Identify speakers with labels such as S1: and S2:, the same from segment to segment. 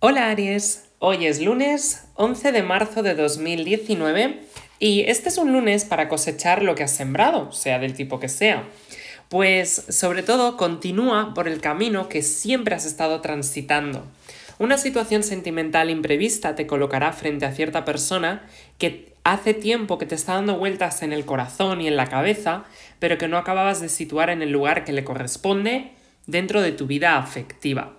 S1: Hola Aries, hoy es lunes 11 de marzo de 2019 y este es un lunes para cosechar lo que has sembrado, sea del tipo que sea. Pues sobre todo continúa por el camino que siempre has estado transitando. Una situación sentimental imprevista te colocará frente a cierta persona que hace tiempo que te está dando vueltas en el corazón y en la cabeza, pero que no acababas de situar en el lugar que le corresponde dentro de tu vida afectiva.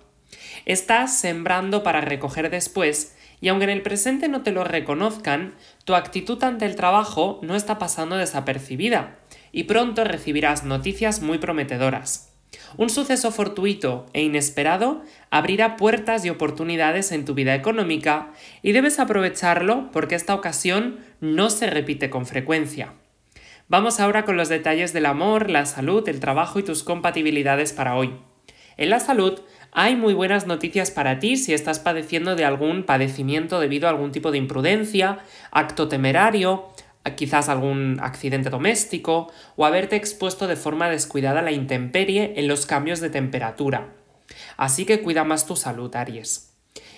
S1: Estás sembrando para recoger después, y aunque en el presente no te lo reconozcan, tu actitud ante el trabajo no está pasando desapercibida, y pronto recibirás noticias muy prometedoras. Un suceso fortuito e inesperado abrirá puertas y oportunidades en tu vida económica y debes aprovecharlo porque esta ocasión no se repite con frecuencia. Vamos ahora con los detalles del amor, la salud, el trabajo y tus compatibilidades para hoy. En la salud, hay muy buenas noticias para ti si estás padeciendo de algún padecimiento debido a algún tipo de imprudencia, acto temerario, quizás algún accidente doméstico o haberte expuesto de forma descuidada a la intemperie en los cambios de temperatura. Así que cuida más tu salud, Aries.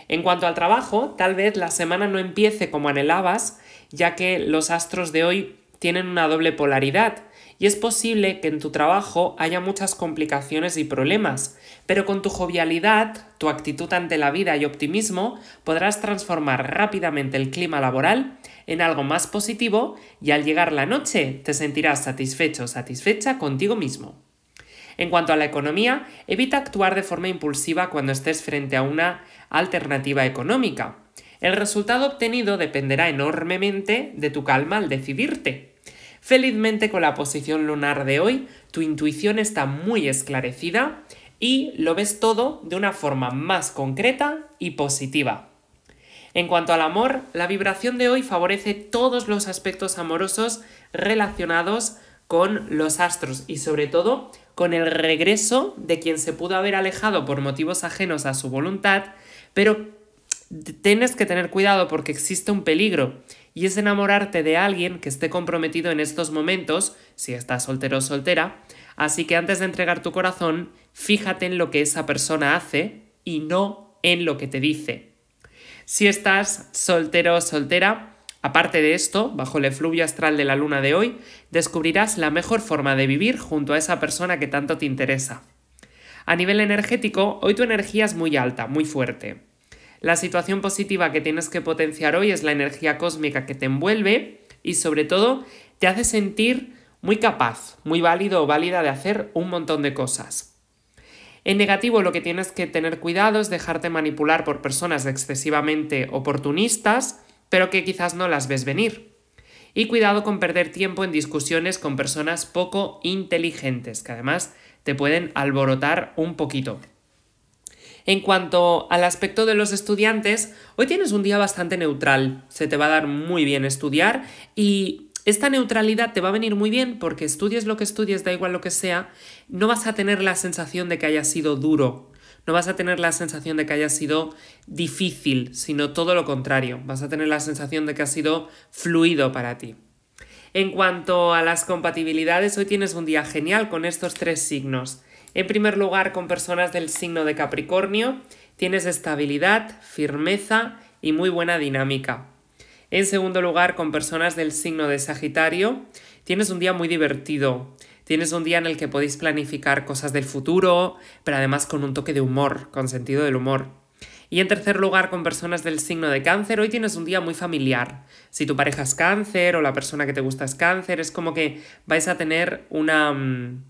S1: En cuanto al trabajo, tal vez la semana no empiece como anhelabas, ya que los astros de hoy tienen una doble polaridad y es posible que en tu trabajo haya muchas complicaciones y problemas, pero con tu jovialidad, tu actitud ante la vida y optimismo podrás transformar rápidamente el clima laboral en algo más positivo y al llegar la noche te sentirás satisfecho o satisfecha contigo mismo. En cuanto a la economía, evita actuar de forma impulsiva cuando estés frente a una alternativa económica. El resultado obtenido dependerá enormemente de tu calma al decidirte. Felizmente con la posición lunar de hoy, tu intuición está muy esclarecida y lo ves todo de una forma más concreta y positiva. En cuanto al amor, la vibración de hoy favorece todos los aspectos amorosos relacionados con los astros y sobre todo con el regreso de quien se pudo haber alejado por motivos ajenos a su voluntad, pero tienes que tener cuidado porque existe un peligro y es enamorarte de alguien que esté comprometido en estos momentos, si estás soltero o soltera, así que antes de entregar tu corazón, fíjate en lo que esa persona hace y no en lo que te dice. Si estás soltero o soltera, aparte de esto, bajo el efluvio astral de la luna de hoy, descubrirás la mejor forma de vivir junto a esa persona que tanto te interesa. A nivel energético, hoy tu energía es muy alta, muy fuerte. La situación positiva que tienes que potenciar hoy es la energía cósmica que te envuelve y sobre todo te hace sentir muy capaz, muy válido o válida de hacer un montón de cosas. En negativo lo que tienes que tener cuidado es dejarte manipular por personas excesivamente oportunistas, pero que quizás no las ves venir. Y cuidado con perder tiempo en discusiones con personas poco inteligentes, que además te pueden alborotar un poquito. En cuanto al aspecto de los estudiantes, hoy tienes un día bastante neutral, se te va a dar muy bien estudiar y esta neutralidad te va a venir muy bien porque estudies lo que estudies, da igual lo que sea, no vas a tener la sensación de que haya sido duro, no vas a tener la sensación de que haya sido difícil, sino todo lo contrario, vas a tener la sensación de que ha sido fluido para ti. En cuanto a las compatibilidades, hoy tienes un día genial con estos tres signos. En primer lugar, con personas del signo de Capricornio, tienes estabilidad, firmeza y muy buena dinámica. En segundo lugar, con personas del signo de Sagitario, tienes un día muy divertido. Tienes un día en el que podéis planificar cosas del futuro, pero además con un toque de humor, con sentido del humor. Y en tercer lugar, con personas del signo de cáncer, hoy tienes un día muy familiar. Si tu pareja es cáncer o la persona que te gusta es cáncer, es como que vais a tener una mm,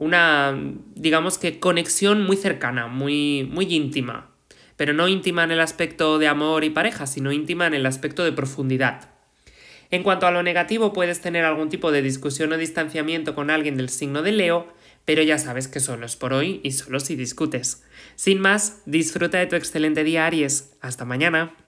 S1: una, digamos que, conexión muy cercana, muy, muy íntima. Pero no íntima en el aspecto de amor y pareja, sino íntima en el aspecto de profundidad. En cuanto a lo negativo, puedes tener algún tipo de discusión o distanciamiento con alguien del signo de Leo, pero ya sabes que solo es por hoy y solo si discutes. Sin más, disfruta de tu excelente día Aries. Hasta mañana.